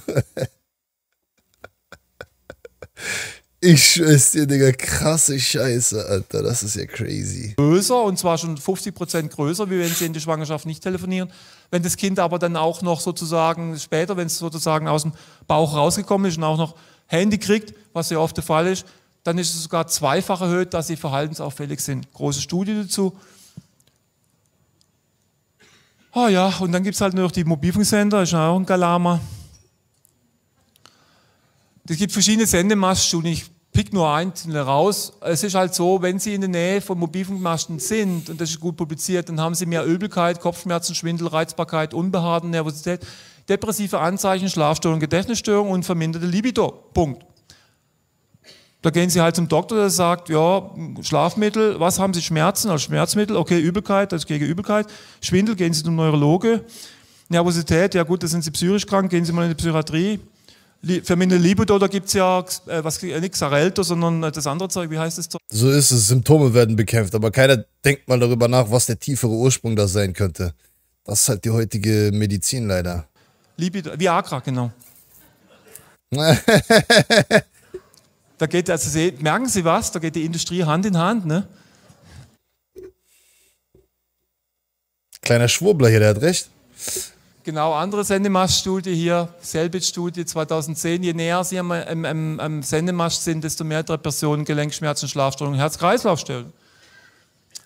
S1: Ich schwör's dir, Digga, krasse Scheiße, Alter, das ist ja crazy. Größer und zwar schon 50 Prozent
S2: größer, wie wenn sie in die Schwangerschaft nicht telefonieren. Wenn das Kind aber dann auch noch sozusagen später, wenn es sozusagen aus dem Bauch rausgekommen ist und auch noch Handy kriegt, was sehr oft der Fall ist, dann ist es sogar zweifach erhöht, dass sie verhaltensauffällig sind. Große Studie dazu. Ah oh ja, und dann gibt es halt nur noch die Mobilfunksender, ist auch ein Galama. Es gibt verschiedene Sendemaststudien, ich pick nur einzelne raus. Es ist halt so, wenn Sie in der Nähe von Mobilfunkmasten sind, und das ist gut publiziert, dann haben Sie mehr Übelkeit, Kopfschmerzen, Schwindel, Reizbarkeit, Unbehagen, Nervosität depressive Anzeichen, Schlafstörung, Gedächtnisstörung und verminderte Libido. Punkt. Da gehen Sie halt zum Doktor, der sagt, ja, Schlafmittel, was haben Sie, Schmerzen als Schmerzmittel? Okay, Übelkeit, das gegen Übelkeit. Schwindel, gehen Sie zum Neurologe. Nervosität, ja gut, da sind Sie psychisch krank, gehen Sie mal in die Psychiatrie. Verminderte Libido, da gibt es ja äh, was, äh, nicht Xarelto, sondern äh, das andere Zeug, wie heißt das Zeug?
S1: So ist es, Symptome werden bekämpft, aber keiner denkt mal darüber nach, was der tiefere Ursprung da sein könnte. Das ist halt die heutige Medizin leider.
S2: Libido, Viagra, genau. da geht, also Sie, merken Sie was, da geht die Industrie Hand in Hand, ne?
S1: Kleiner Schwurbler hier, der hat recht.
S2: Genau, andere Sendemaststudie hier, Selbit-Studie 2010. Je näher Sie am, am, am Sendemast sind, desto mehr Depressionen, Gelenkschmerzen, Schlafstörungen, Herz-Kreislauf-Störungen.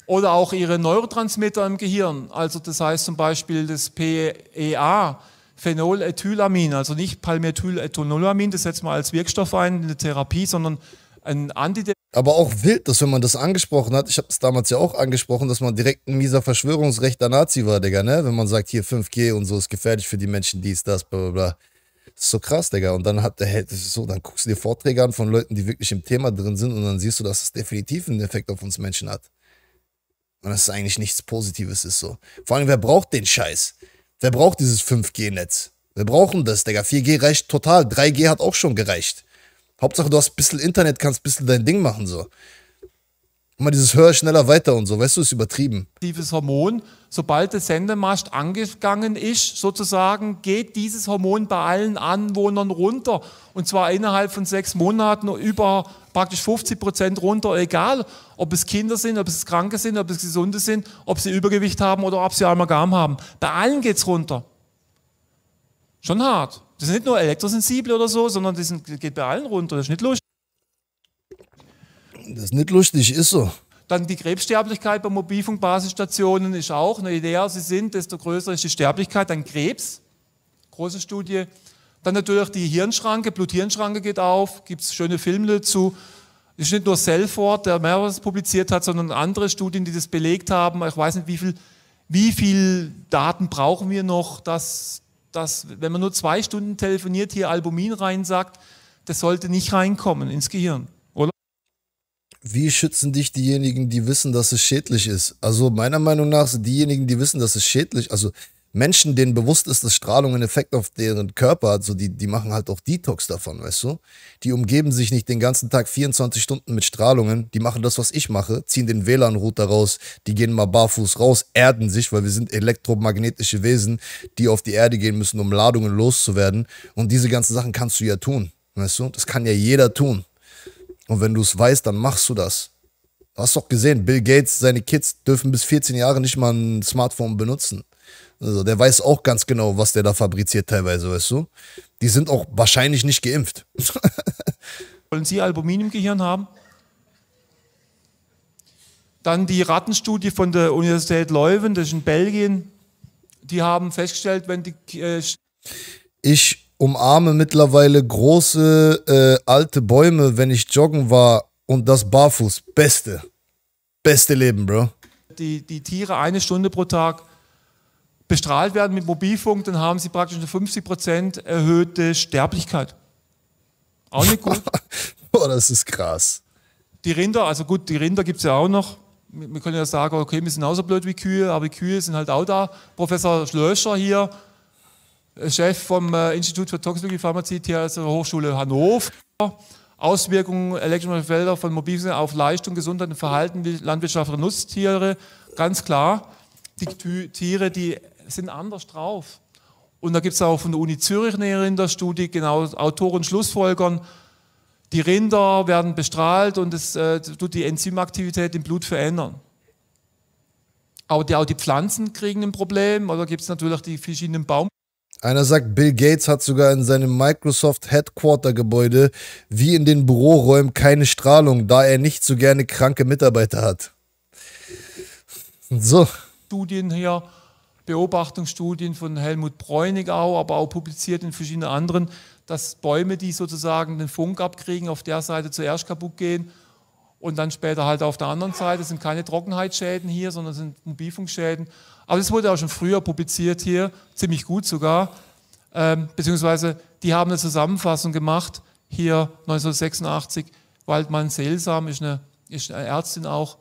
S2: Oder auch Ihre Neurotransmitter im Gehirn. Also das heißt zum Beispiel das PEA, Phenolethylamin, also nicht Palmethyletonolamin, das setzt man als Wirkstoff ein in der Therapie, sondern ein
S1: Antidepressivum. Aber auch wild, dass wenn man das angesprochen hat, ich habe es damals ja auch angesprochen, dass man direkt ein mieser Verschwörungsrechter Nazi war, Digga, ne? Wenn man sagt, hier 5G und so ist gefährlich für die Menschen, dies, das, bla bla bla. Das ist so krass, Digga. Und dann hat der das ist so, dann guckst du dir Vorträge an von Leuten, die wirklich im Thema drin sind und dann siehst du, dass es definitiv einen Effekt auf uns Menschen hat. Und dass es eigentlich nichts Positives ist so. Vor allem, wer braucht den Scheiß? Wer braucht dieses 5G-Netz? Wir brauchen das, Digga. 4G reicht total. 3G hat auch schon gereicht. Hauptsache, du hast ein bisschen Internet, kannst ein bisschen dein Ding machen, so. Immer dieses Hör schneller, weiter und so, weißt du, ist übertrieben. Dieses Hormon,
S2: sobald der Sendemast angegangen ist, sozusagen, geht dieses Hormon bei allen Anwohnern runter. Und zwar innerhalb von sechs Monaten über praktisch 50 Prozent runter, egal ob es Kinder sind, ob es Kranke sind, ob es Gesunde sind, ob sie Übergewicht haben oder ob sie Amalgam haben. Bei allen geht es runter. Schon hart. Das sind nicht nur elektrosensibel oder so, sondern das geht bei allen runter. Das ist nicht lustig.
S1: Das ist nicht lustig, ist so.
S2: Dann die Krebssterblichkeit bei Mobilfunkbasisstationen ist auch, ne, je näher sie sind, desto größer ist die Sterblichkeit an Krebs. Große Studie. Dann natürlich die Hirnschranke, Blut-Hirnschranke geht auf, gibt es schöne Filme dazu. Es ist nicht nur Selford, der mehrmals publiziert hat, sondern andere Studien, die das belegt haben. Ich weiß nicht, wie viel, wie viel Daten brauchen wir noch, dass, dass, wenn man nur zwei Stunden telefoniert, hier Albumin reinsagt, das sollte nicht reinkommen ins Gehirn
S1: wie schützen dich diejenigen, die wissen, dass es schädlich ist? Also meiner Meinung nach sind diejenigen, die wissen, dass es schädlich, ist, also Menschen, denen bewusst ist, dass Strahlung einen Effekt auf deren Körper hat, so die, die machen halt auch Detox davon, weißt du? Die umgeben sich nicht den ganzen Tag 24 Stunden mit Strahlungen, die machen das, was ich mache, ziehen den WLAN-Router raus, die gehen mal barfuß raus, erden sich, weil wir sind elektromagnetische Wesen, die auf die Erde gehen müssen, um Ladungen loszuwerden. Und diese ganzen Sachen kannst du ja tun, weißt du? Das kann ja jeder tun. Und wenn du es weißt, dann machst du das. Du hast doch gesehen, Bill Gates, seine Kids dürfen bis 14 Jahre nicht mal ein Smartphone benutzen. Also der weiß auch ganz genau, was der da fabriziert teilweise, weißt du? Die sind auch wahrscheinlich nicht geimpft. Wollen Sie Albumin haben?
S2: Dann die Rattenstudie von der Universität Leuven, das ist in Belgien. Die haben festgestellt, wenn die... Äh
S1: ich umarme mittlerweile große äh, alte Bäume, wenn ich joggen war und das barfuß. Beste. Beste Leben, Bro.
S2: Die, die Tiere eine Stunde pro Tag bestrahlt werden mit Mobilfunk, dann haben sie praktisch eine 50% erhöhte Sterblichkeit. Auch nicht gut.
S1: Boah, das ist krass.
S2: Die Rinder, also gut, die Rinder gibt es ja auch noch. Wir können ja sagen, okay, wir sind auch so blöd wie Kühe, aber die Kühe sind halt auch da. Professor Schlöscher hier äh, Chef vom äh, Institut für Toxikologie Pharmazie der Hochschule Hannover. Auswirkungen elektronischer Felder von Mobilfunk auf Leistung, Gesundheit und Verhalten landwirtschaftlicher Nutztiere. Ganz klar, die Tiere, die sind anders drauf. Und da gibt es auch von der Uni Zürich eine Rinderstudie, genau Autoren schlussfolgern, die Rinder werden bestrahlt und es äh, tut die Enzymaktivität im Blut verändern. Aber die, auch die Pflanzen kriegen ein Problem, oder gibt es natürlich die verschiedenen Baum
S1: einer sagt, Bill Gates hat sogar in seinem Microsoft Headquarter Gebäude wie in den Büroräumen keine Strahlung, da er nicht so gerne kranke Mitarbeiter hat. So.
S2: Studien hier, Beobachtungsstudien von Helmut Bräunig auch, aber auch publiziert in verschiedenen anderen, dass Bäume, die sozusagen den Funk abkriegen, auf der Seite zuerst kaputt gehen und dann später halt auf der anderen Seite sind keine Trockenheitsschäden hier, sondern sind Mobilfunkschäden. Aber das wurde auch schon früher publiziert hier, ziemlich gut sogar, ähm, beziehungsweise die haben eine Zusammenfassung gemacht, hier 1986, Waldmann Seelsam ist eine, ist eine Ärztin auch,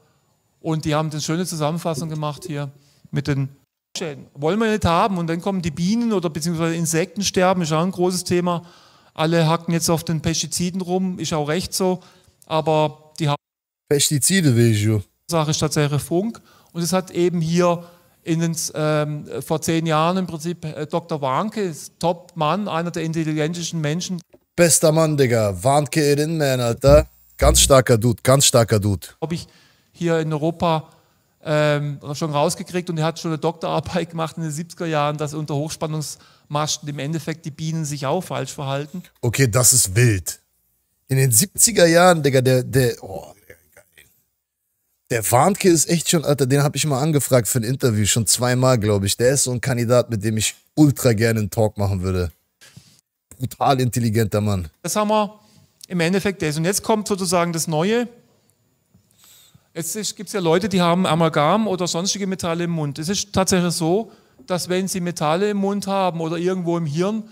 S2: und die haben eine schöne Zusammenfassung gemacht hier mit den Schäden. Wollen wir nicht haben und dann kommen die Bienen oder beziehungsweise Insektensterben, ist auch ein großes Thema. Alle hacken jetzt auf den Pestiziden rum, ist auch recht so, aber
S1: Pestizide wegen.
S2: Sache ist tatsächlich Funk. Und es hat eben hier ins, ähm, vor zehn Jahren im Prinzip äh, Dr. Warnke, Top-Mann, einer der intelligentesten Menschen.
S1: Bester Mann, Digga. Warnke Ehrenmann, Alter. Ganz starker Dude, ganz starker Dude.
S2: Habe ich hier in Europa ähm, schon rausgekriegt und er hat schon eine Doktorarbeit gemacht in den 70er Jahren, dass unter Hochspannungsmasten im Endeffekt die Bienen sich auch falsch verhalten.
S1: Okay, das ist wild. In den 70er Jahren, Digga, der, der, oh. Der Warnke ist echt schon, Alter, den habe ich mal angefragt für ein Interview, schon zweimal, glaube ich. Der ist so ein Kandidat, mit dem ich ultra gerne einen Talk machen würde. Brutal intelligenter Mann.
S2: Das haben wir im Endeffekt das. Und jetzt kommt sozusagen das Neue. Jetzt gibt es ja Leute, die haben Amalgam oder sonstige Metalle im Mund. Es ist tatsächlich so, dass wenn sie Metalle im Mund haben oder irgendwo im Hirn,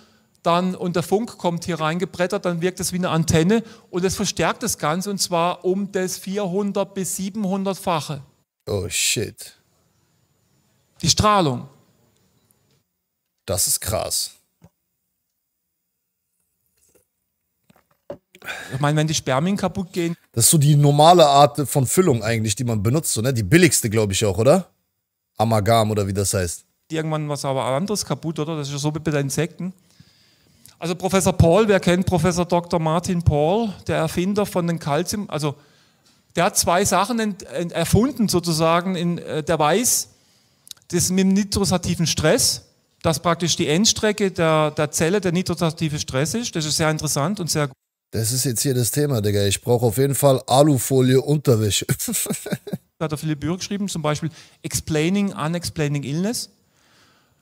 S2: dann und der Funk kommt hier reingebrettert, dann wirkt es wie eine Antenne und es verstärkt das Ganze und zwar um das 400 bis 700-fache.
S1: Oh shit. Die Strahlung. Das ist krass. Ich meine, wenn die Spermien kaputt gehen. Das ist so die normale Art von Füllung eigentlich, die man benutzt, so, ne? Die billigste, glaube ich auch, oder? Amalgam oder wie das heißt.
S2: Irgendwann was aber anderes kaputt, oder? Das ist ja so mit den Insekten. Also Professor Paul, wer kennt Professor Dr. Martin Paul, der Erfinder von den Calcium, also der hat zwei Sachen erfunden sozusagen, in, äh, der weiß, das mit dem nitrosativen Stress, dass praktisch die Endstrecke der, der Zelle der nitrosative Stress ist. Das ist sehr interessant und sehr gut.
S1: Das ist jetzt hier das Thema, Digga. Ich brauche auf jeden Fall Alufolie Unterwäsche. da
S2: hat der Philipp Bürg geschrieben, zum Beispiel Explaining Unexplaining
S1: Illness.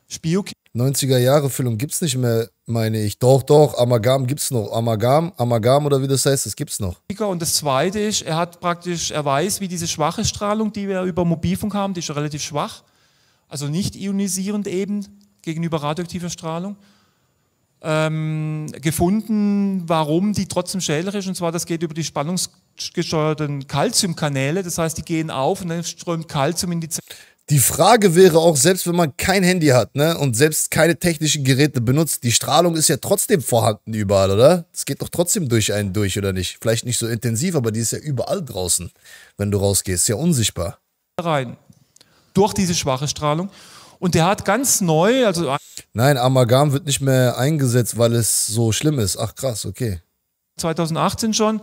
S1: Spiochemie 90er-Jahre-Füllung gibt es nicht mehr, meine ich. Doch, doch, Amalgam es noch. Amalgam, Amalgam oder wie das heißt, das gibt es noch.
S2: Und das Zweite ist, er hat praktisch, er weiß, wie diese schwache Strahlung, die wir über Mobilfunk haben, die ist relativ schwach, also nicht ionisierend eben gegenüber radioaktiver Strahlung, ähm, gefunden, warum die trotzdem schädlich ist. Und zwar, das geht über die spannungsgesteuerten Calciumkanäle. Das heißt, die gehen auf und dann strömt Calcium in die Zelle.
S1: Die Frage wäre auch, selbst wenn man kein Handy hat, ne, und selbst keine technischen Geräte benutzt, die Strahlung ist ja trotzdem vorhanden überall, oder? Es geht doch trotzdem durch einen durch, oder nicht? Vielleicht nicht so intensiv, aber die ist ja überall draußen, wenn du rausgehst. Ist ja unsichtbar.
S2: Rein. Durch diese schwache Strahlung. Und der hat ganz neu, also.
S1: Nein, Amalgam wird nicht mehr eingesetzt, weil es so schlimm ist. Ach krass, okay.
S2: 2018 schon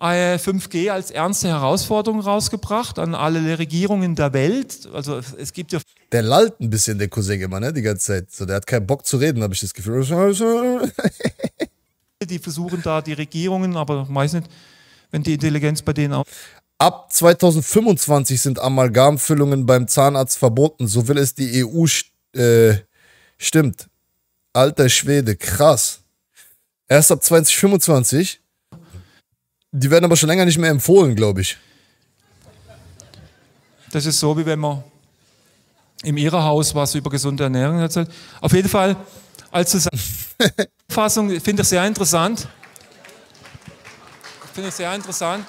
S2: 5G äh, als ernste Herausforderung rausgebracht an alle Regierungen der Welt. Also es gibt ja.
S1: Der lallt ein bisschen, der Cousin immer, ne? Die ganze Zeit. So, der hat keinen Bock zu reden, habe ich das Gefühl. die versuchen da die Regierungen, aber weiß nicht, wenn die Intelligenz bei denen auch. Ab 2025 sind Amalgamfüllungen beim Zahnarzt verboten. So will es die EU. Äh, stimmt. Alter Schwede, krass. Erst ab 2025 die werden aber schon länger nicht mehr empfohlen, glaube ich. Das ist so, wie wenn man
S2: im ihrer Haus was über gesunde Ernährung erzählt. Auf jeden Fall als Zusammenfassung finde ich sehr interessant. Finde ich sehr interessant.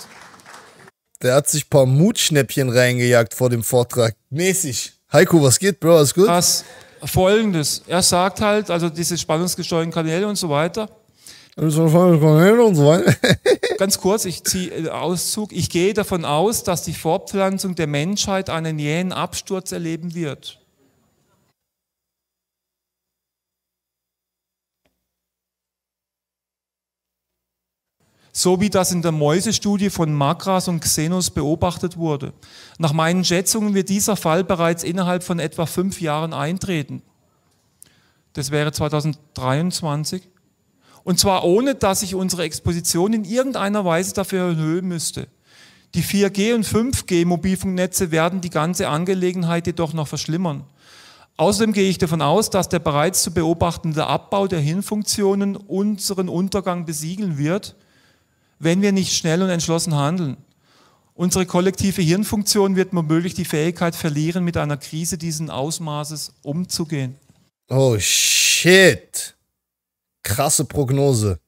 S1: Der hat sich ein paar Mutschnäppchen reingejagt vor dem Vortrag. Mäßig. Heiko, was geht, Bro? Alles gut? Das,
S2: Folgendes. Er sagt halt, also diese spannungsgesteuerten Kanäle und so weiter
S1: und so weiter.
S2: Ganz kurz, ich ziehe äh, Auszug. Ich gehe davon aus, dass die Fortpflanzung der Menschheit einen jähen Absturz erleben wird. so wie das in der Mäusestudie von Makras und Xenos beobachtet wurde. Nach meinen Schätzungen wird dieser Fall bereits innerhalb von etwa fünf Jahren eintreten. Das wäre 2023. Und zwar ohne, dass ich unsere Exposition in irgendeiner Weise dafür erhöhen müsste. Die 4G- und 5G-Mobilfunknetze werden die ganze Angelegenheit jedoch noch verschlimmern. Außerdem gehe ich davon aus, dass der bereits zu beobachtende Abbau der Hinfunktionen unseren Untergang besiegeln wird, wenn wir nicht schnell und entschlossen handeln. Unsere kollektive Hirnfunktion wird womöglich die Fähigkeit verlieren, mit einer Krise diesen Ausmaßes umzugehen.
S1: Oh shit krasse Prognose.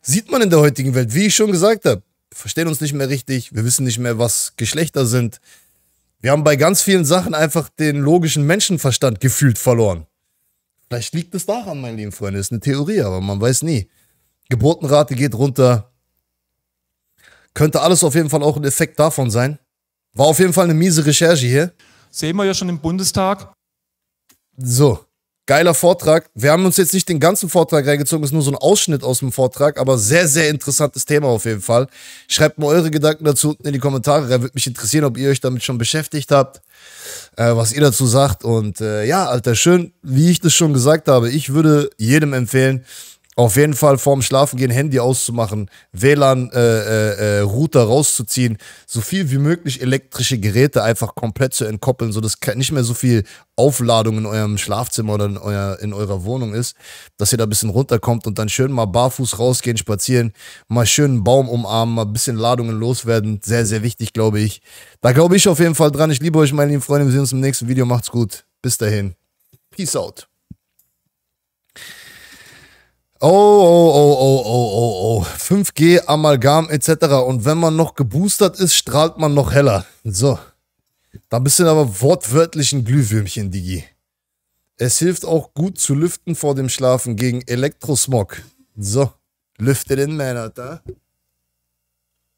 S1: Sieht man in der heutigen Welt, wie ich schon gesagt habe. verstehen uns nicht mehr richtig, wir wissen nicht mehr, was Geschlechter sind. Wir haben bei ganz vielen Sachen einfach den logischen Menschenverstand gefühlt verloren. Vielleicht liegt es daran, mein lieben Freunde, ist eine Theorie, aber man weiß nie. Geburtenrate geht runter. Könnte alles auf jeden Fall auch ein Effekt davon sein. War auf jeden Fall eine miese Recherche hier. Sehen wir ja schon im Bundestag. So. Geiler Vortrag. Wir haben uns jetzt nicht den ganzen Vortrag reingezogen, ist nur so ein Ausschnitt aus dem Vortrag, aber sehr, sehr interessantes Thema auf jeden Fall. Schreibt mir eure Gedanken dazu unten in die Kommentare. Da würde mich interessieren, ob ihr euch damit schon beschäftigt habt, äh, was ihr dazu sagt. Und äh, ja, Alter, schön, wie ich das schon gesagt habe, ich würde jedem empfehlen, auf jeden Fall vorm Schlafengehen Handy auszumachen, WLAN-Router äh, äh, äh rauszuziehen, so viel wie möglich elektrische Geräte einfach komplett zu entkoppeln, sodass nicht mehr so viel Aufladung in eurem Schlafzimmer oder in, euer, in eurer Wohnung ist, dass ihr da ein bisschen runterkommt und dann schön mal barfuß rausgehen, spazieren, mal schön einen Baum umarmen, mal ein bisschen Ladungen loswerden. Sehr, sehr wichtig, glaube ich. Da glaube ich auf jeden Fall dran. Ich liebe euch, meine lieben Freunde. Wir sehen uns im nächsten Video. Macht's gut. Bis dahin. Peace out. Oh, oh, oh, oh, oh, oh, oh. 5G, Amalgam etc. Und wenn man noch geboostert ist, strahlt man noch heller. So. Da bist du aber wortwörtlich ein Glühwürmchen, Digi. Es hilft auch gut zu lüften vor dem Schlafen gegen Elektrosmog. So. Lüfte den Männer, da.